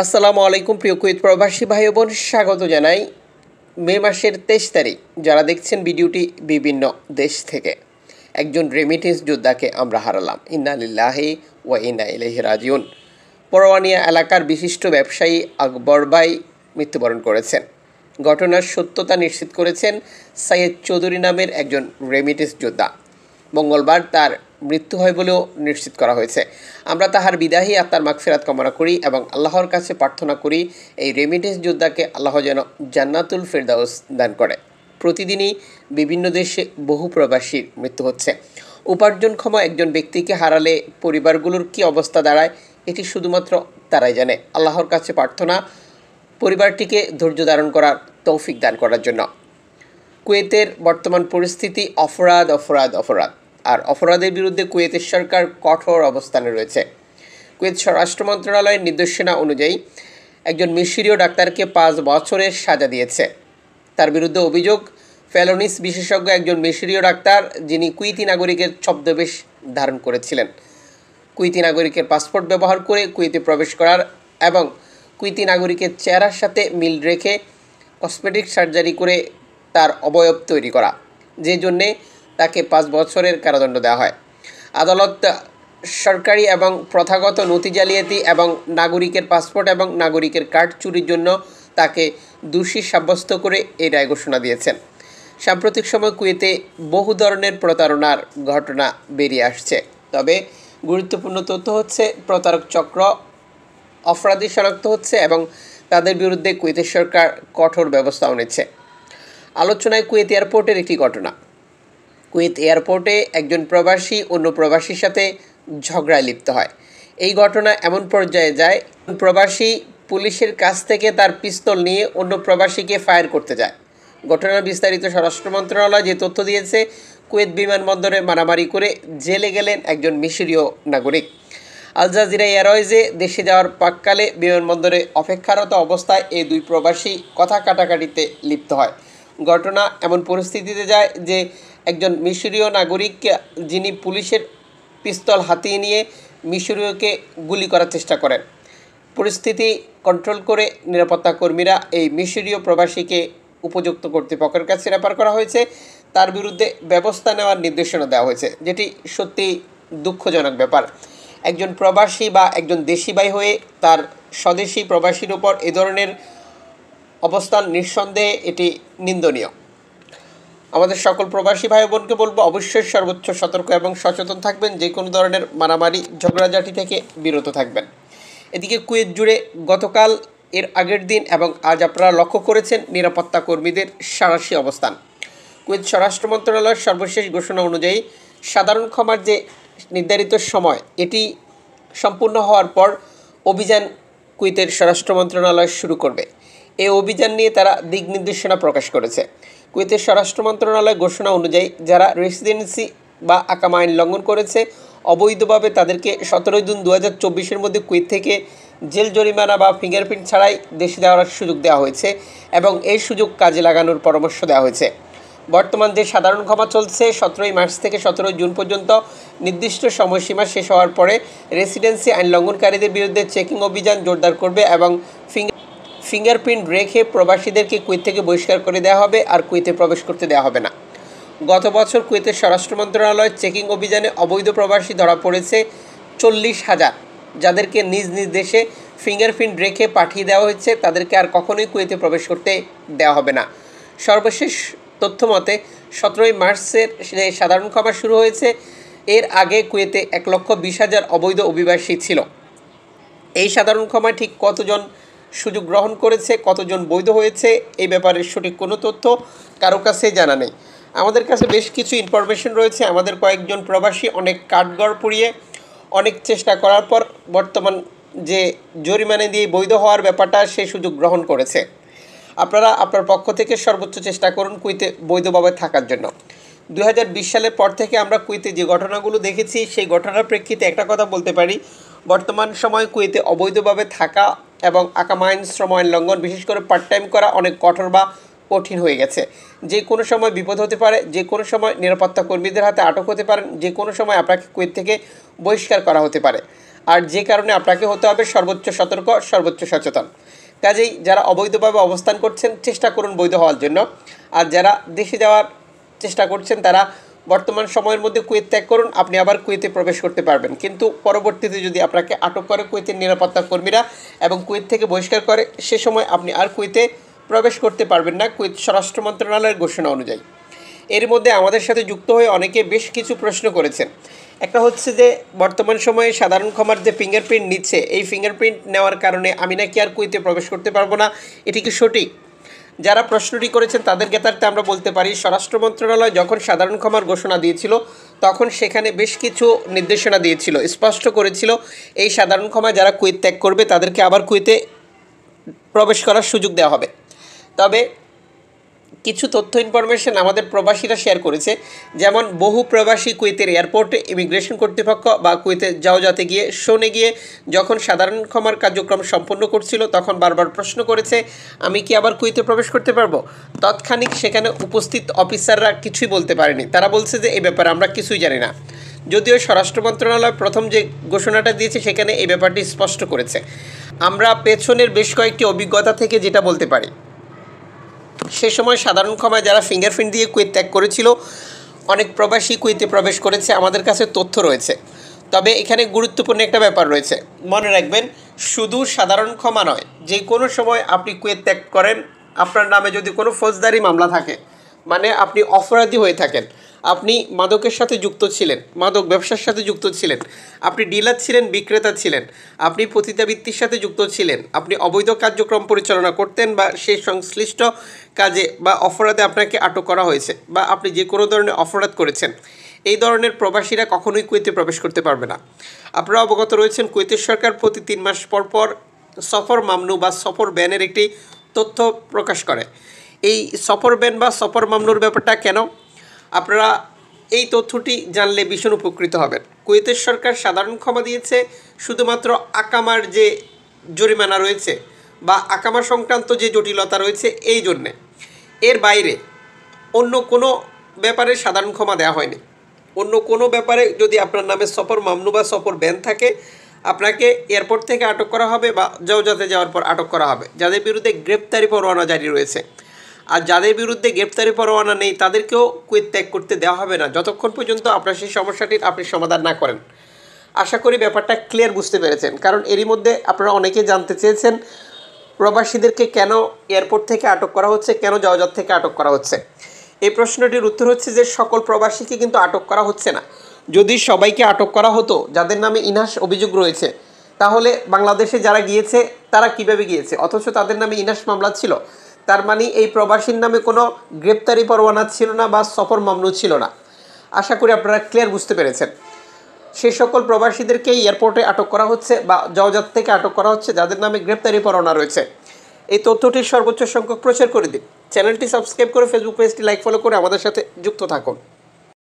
আসসালামু আলাইকুম প্রিয় কুয়েত প্রবাসী ভাই বোন স্বাগত জানাই মে মাসের তেইশ তারিখ যারা দেখছেন ভিডিওটি বিভিন্ন দেশ থেকে একজন রেমিটেন্স যোদ্ধাকে আমরা হারালাম ইন্নালিল্লাহি ওয়া ইন্না ইলাইহি রাজিউন পরওয়ানিয়া এলাকার বিশিষ্ট ব্যবসায়ী আকবর ভাই মৃত্যুবরণ করেছেন ঘটনার সত্যতা নিশ্চিত করেছেন সাইয়েদ চৌধুরী নামের একজন রেমিটেন্স যোদ্ধা মঙ্গলবার তার মৃত্যু হয় বলেও নিশ্চিত করা হয়েছে আমরা তাহার বিদায়ী আত্মার মাগফিরাত কামনা করি এবং আল্লাহর কাছে প্রার্থনা করি এই রেমিডেন্স যোদ্ধাকে আল্লাহ যেন জান্নাতুল ফেরদাউস দান করে প্রতিদিনই বিভিন্ন দেশে বহু প্রবাসীর মৃত্যু হচ্ছে উপার্জনক্ষম একজন ব্যক্তিকে হারালে পরিবারগুলোর কি অবস্থা দাঁড়ায় এটি শুধুমাত্র তারাই জানে আল্লাহর কাছে প্রার্থনা পরিবারটিকে ধৈর্য ধারণ করার তৌফিক দান করার জন্য কুয়েতের বর্তমান পরিস্থিতি অপরাধ অপরাধ অপরাধ আর অপরাধের বিরুদ্ধে কুয়েতের সরকার কঠোর অবস্থানে রয়েছে কুয়েত স্বরাষ্ট্র মন্ত্রণালয়ের নির্দেশনা অনুযায়ী একজন মিশরীয় ডাক্তারকে পাঁচ বছরের সাজা দিয়েছে তার বিরুদ্ধে অভিযোগ ফেলোনিস বিশেষজ্ঞ একজন মিশরীয় ডাক্তার যিনি কুইতি নাগরিকের ছদ্মবেশ ধারণ করেছিলেন কুইতি নাগরিকের পাসপোর্ট ব্যবহার করে কুইতে প্রবেশ করার এবং কুইতি নাগরিকের চেহারার সাথে মিল রেখে কসমেটিক সার্জারি করে তার অবয়ব তৈরি করা যে জন্যে তাকে পাঁচ বছরের কারাদণ্ড দেওয়া হয় আদালত সরকারি এবং প্রথাগত নথি জালিয়াতি এবং নাগরিকের পাসপোর্ট এবং নাগরিকের কার্ড চুরির জন্য তাকে দোষী সাব্যস্ত করে এই রায় ঘোষণা দিয়েছেন সাম্প্রতিক সময় কুয়েতে বহু ধরনের প্রতারণার ঘটনা বেরিয়ে আসছে তবে গুরুত্বপূর্ণ তথ্য হচ্ছে প্রতারক চক্র অপরাধী শনাক্ত হচ্ছে এবং তাদের বিরুদ্ধে কুয়েতের সরকার কঠোর ব্যবস্থাও নিচ্ছে আলোচনায় কুয়েত এয়ারপোর্টের একটি ঘটনা কুয়েত এয়ারপোর্টে একজন প্রবাসী অন্য প্রবাসীর সাথে ঝগড়ায় লিপ্ত হয় এই ঘটনা এমন পর্যায়ে যায় প্রবাসী পুলিশের কাছ থেকে তার পিস্তল নিয়ে অন্য প্রবাসীকে ফায়ার করতে যায় ঘটনার বিস্তারিত স্বরাষ্ট্র মন্ত্রণালয় যে তথ্য দিয়েছে কুয়েত বিমানবন্দরে মারামারি করে জেলে গেলেন একজন মিশরীয় নাগরিক আল জাজিরা এয়ারওয়েজে দেশে যাওয়ার পাককালে বিমানবন্দরে অপেক্ষারত অবস্থায় এই দুই প্রবাসী কথা কাটাকাটিতে লিপ্ত হয় ঘটনা এমন পরিস্থিতিতে যায় যে একজন মিশরীয় নাগরিককে যিনি পুলিশের পিস্তল হাতিয়ে নিয়ে মিশরীয়কে গুলি করার চেষ্টা করেন পরিস্থিতি কন্ট্রোল করে নিরাপত্তা কর্মীরা এই মিশরীয় প্রবাসীকে উপযুক্ত কর্তৃপক্ষের কাছে রেফার করা হয়েছে তার বিরুদ্ধে ব্যবস্থা নেওয়ার নির্দেশনা দেওয়া হয়েছে যেটি সত্যি দুঃখজনক ব্যাপার একজন প্রবাসী বা একজন দেশিবাই হয়ে তার স্বদেশি প্রবাসীর উপর এ ধরনের অবস্থান নিঃসন্দেহে এটি নিন্দনীয় আমাদের সকল প্রবাসী ভাই বোনকে বলবো অবশ্যই সর্বোচ্চ সতর্ক এবং সচেতন থাকবেন যে কোনো ধরনের মারামারি ঝগড়াঝাটি থেকে বিরত থাকবেন এদিকে কুয়েত জুড়ে গতকাল এর আগের দিন এবং আজ আপনারা লক্ষ্য করেছেন নিরাপত্তা কর্মীদের সারাশি অবস্থান কুয়েত স্বরাষ্ট্র মন্ত্রণালয়ের সর্বশেষ ঘোষণা অনুযায়ী সাধারণ ক্ষমার যে নির্ধারিত সময় এটি সম্পূর্ণ হওয়ার পর অভিযান কুয়েতের স্বরাষ্ট্র মন্ত্রণালয় শুরু করবে এই অভিযান নিয়ে তারা দিক নির্দেশনা প্রকাশ করেছে কুয়েতের স্বরাষ্ট্র মন্ত্রণালয় ঘোষণা অনুযায়ী যারা রেসিডেন্সি বা আকামা আইন লঙ্ঘন করেছে অবৈধভাবে তাদেরকে সতেরোই জুন দু হাজার চব্বিশের মধ্যে কুয়েত থেকে জেল জরিমানা বা ফিঙ্গারপ্রিন্ট ছাড়াই দেশে দেওয়ার সুযোগ দেওয়া হয়েছে এবং এই সুযোগ কাজে লাগানোর পরামর্শ দেওয়া হয়েছে বর্তমান যে সাধারণ ক্ষমা চলছে সতেরোই মার্চ থেকে সতেরোই জুন পর্যন্ত নির্দিষ্ট সময়সীমা শেষ হওয়ার পরে রেসিডেন্সি আইন লঙ্ঘনকারীদের বিরুদ্ধে চেকিং অভিযান জোরদার করবে এবং ফিঙ্গার ফিঙ্গারপ্রিন্ট রেখে প্রবাসীদেরকে কুয়েত থেকে বহিষ্কার করে দেওয়া হবে আর কুয়েতে প্রবেশ করতে দেওয়া হবে না গত বছর কুয়েতের স্বরাষ্ট্র মন্ত্রণালয়ের চেকিং অভিযানে অবৈধ প্রবাসী ধরা পড়েছে চল্লিশ হাজার যাদেরকে নিজ নিজ দেশে ফিঙ্গারপ্রিন্ট রেখে পাঠিয়ে দেওয়া হয়েছে তাদেরকে আর কখনোই কুয়েতে প্রবেশ করতে দেওয়া হবে না সর্বশেষ তথ্য মতে সতেরোই মার্চের সাধারণ ক্ষমা শুরু হয়েছে এর আগে কুয়েতে এক লক্ষ বিশ হাজার অবৈধ অভিবাসী ছিল এই সাধারণ ক্ষমা ঠিক কতজন সুযোগ গ্রহণ করেছে কতজন বৈধ হয়েছে এই ব্যাপারে সঠিক কোনো তথ্য কারো কাছে জানা নেই আমাদের কাছে বেশ কিছু ইনফরমেশন রয়েছে আমাদের কয়েকজন প্রবাসী অনেক কাঠগড় পুড়িয়ে অনেক চেষ্টা করার পর বর্তমান যে জরিমানা দিয়ে বৈধ হওয়ার ব্যাপারটা সে সুযোগ গ্রহণ করেছে আপনারা আপনার পক্ষ থেকে সর্বোচ্চ চেষ্টা করুন কুইতে বৈধভাবে থাকার জন্য দু সালের পর থেকে আমরা কুইতে যে ঘটনাগুলো দেখেছি সেই ঘটনার প্রেক্ষিতে একটা কথা বলতে পারি বর্তমান সময় কুইতে অবৈধভাবে থাকা এবং আঁকা মাইন শ্রম আইন লঙ্ঘন বিশেষ করে পার্ট টাইম করা অনেক কঠোর বা কঠিন হয়ে গেছে যে কোনো সময় বিপদ হতে পারে যে কোনো সময় নিরাপত্তা কর্মীদের হাতে আটক হতে পারেন যে কোনো সময় আপনাকে কুয়েত থেকে বহিষ্কার করা হতে পারে আর যে কারণে আপনাকে হতে হবে সর্বোচ্চ সতর্ক সর্বোচ্চ সচেতন কাজেই যারা অবৈধভাবে অবস্থান করছেন চেষ্টা করুন বৈধ হওয়ার জন্য আর যারা দেশে যাওয়ার চেষ্টা করছেন তারা বর্তমান সময়ের মধ্যে কুয়েত ত্যাগ করুন আপনি আবার কুয়েতে প্রবেশ করতে পারবেন কিন্তু পরবর্তীতে যদি আপনাকে আটক করে কুয়েতের নিরাপত্তা কর্মীরা এবং কুয়েত থেকে বহিষ্কার করে সে সময় আপনি আর কুয়েতে প্রবেশ করতে পারবেন না কুয়েত স্বরাষ্ট্র মন্ত্রণালয়ের ঘোষণা অনুযায়ী এর মধ্যে আমাদের সাথে যুক্ত হয়ে অনেকে বেশ কিছু প্রশ্ন করেছেন একটা হচ্ছে যে বর্তমান সময়ে সাধারণ ক্ষমার যে ফিঙ্গারপ্রিন্ট নিচ্ছে এই ফিঙ্গারপ্রিন্ট নেওয়ার কারণে আমি নাকি আর কুয়েতে প্রবেশ করতে পারবো না এটি কি সঠিক যারা প্রশ্নটি করেছেন তাদের ক্ষেত্রে আমরা বলতে পারি স্বরাষ্ট্র মন্ত্রণালয় যখন সাধারণ ক্ষমার ঘোষণা দিয়েছিল তখন সেখানে বেশ কিছু নির্দেশনা দিয়েছিল স্পষ্ট করেছিল এই সাধারণ ক্ষমা যারা কুয়েত ত্যাগ করবে তাদেরকে আবার কুয়েতে প্রবেশ করার সুযোগ দেওয়া হবে তবে কিছু তথ্য ইনফরমেশন আমাদের প্রবাসীরা শেয়ার করেছে যেমন বহু প্রবাসী কুয়েতের এয়ারপোর্টে ইমিগ্রেশন কর্তৃপক্ষ বা কুয়েতে যাতে গিয়ে শোনে গিয়ে যখন সাধারণ ক্ষমার কার্যক্রম সম্পন্ন করছিল তখন বারবার প্রশ্ন করেছে আমি কি আবার কুয়েতে প্রবেশ করতে পারবো তৎক্ষণিক সেখানে উপস্থিত অফিসাররা কিছুই বলতে পারেনি তারা বলছে যে এই ব্যাপারে আমরা কিছুই জানি না যদিও স্বরাষ্ট্র মন্ত্রণালয় প্রথম যে ঘোষণাটা দিয়েছে সেখানে এই ব্যাপারটি স্পষ্ট করেছে আমরা পেছনের বেশ কয়েকটি অভিজ্ঞতা থেকে যেটা বলতে পারি সে সময় সাধারণ ক্ষমায় যারা ফিঙ্গারপ্রিন্ট দিয়ে কুয়েত ত্যাগ করেছিল অনেক প্রবাসী কুয়েতে প্রবেশ করেছে আমাদের কাছে তথ্য রয়েছে তবে এখানে গুরুত্বপূর্ণ একটা ব্যাপার রয়েছে মনে রাখবেন শুধু সাধারণ ক্ষমা নয় যে কোনো সময় আপনি কুয়েত ত্যাগ করেন আপনার নামে যদি কোনো ফৌজদারি মামলা থাকে মানে আপনি অপরাধী হয়ে থাকেন আপনি মাদকের সাথে যুক্ত ছিলেন মাদক ব্যবসার সাথে যুক্ত ছিলেন আপনি ডিলার ছিলেন বিক্রেতা ছিলেন আপনি পতিতাবৃত্তির সাথে যুক্ত ছিলেন আপনি অবৈধ কার্যক্রম পরিচালনা করতেন বা সেই সংশ্লিষ্ট কাজে বা অপরাধে আপনাকে আটক করা হয়েছে বা আপনি যে কোনো ধরনের অপরাধ করেছেন এই ধরনের প্রবাসীরা কখনোই কুয়েতে প্রবেশ করতে পারবে না আপনারা অবগত রয়েছেন কুয়েতের সরকার প্রতি তিন মাস পর পর সফর মামনু বা সফর ব্যানের একটি তথ্য প্রকাশ করে এই সফর ব্যান বা সফর মামনুর ব্যাপারটা কেন আপনারা এই তথ্যটি জানলে ভীষণ উপকৃত হবেন কুয়েতের সরকার সাধারণ ক্ষমা দিয়েছে শুধুমাত্র আকামার যে জরিমানা রয়েছে বা আকামা সংক্রান্ত যে জটিলতা রয়েছে এই জন্যে এর বাইরে অন্য কোনো ব্যাপারে সাধারণ ক্ষমা দেওয়া হয়নি অন্য কোনো ব্যাপারে যদি আপনার নামে সফর মামনু বা সফর ব্যান থাকে আপনাকে এয়ারপোর্ট থেকে আটক করা হবে বা জওজাতে যাওয়ার পর আটক করা হবে যাদের বিরুদ্ধে গ্রেপ্তারি পরোয়ানা জারি রয়েছে আর যাদের বিরুদ্ধে গ্রেপ্তারি পরোয়ানা নেই তাদেরকেও কুয়েত ত্যাগ করতে দেওয়া হবে না যতক্ষণ পর্যন্ত আপনার সেই সমস্যাটির আপনি সমাধান না করেন আশা করি ব্যাপারটা ক্লিয়ার বুঝতে পেরেছেন কারণ এরই মধ্যে আপনারা অনেকে জানতে চেয়েছেন প্রবাসীদেরকে কেন এয়ারপোর্ট থেকে আটক করা হচ্ছে কেন জওয়াজাত থেকে আটক করা হচ্ছে এই প্রশ্নটির উত্তর হচ্ছে যে সকল প্রবাসীকে কিন্তু আটক করা হচ্ছে না যদি সবাইকে আটক করা হতো যাদের নামে ইনাস অভিযোগ রয়েছে তাহলে বাংলাদেশে যারা গিয়েছে তারা কিভাবে গিয়েছে অথচ তাদের নামে ইনাস মামলা ছিল তার মানে এই প্রবাসীর নামে কোনো গ্রেপ্তারি পরোয়ানা ছিল না বা সফর মামলু ছিল না আশা করি আপনারা ক্লিয়ার বুঝতে পেরেছেন সে সকল প্রবাসীদেরকে এয়ারপোর্টে আটক করা হচ্ছে বা জওজাত থেকে আটক করা হচ্ছে যাদের নামে গ্রেপ্তারি পরোয়ানা রয়েছে এই তথ্যটির সর্বোচ্চ সংখ্যক প্রচার করে দিন চ্যানেলটি সাবস্ক্রাইব করে ফেসবুক পেজটি লাইক ফলো করে আমাদের সাথে যুক্ত থাকুন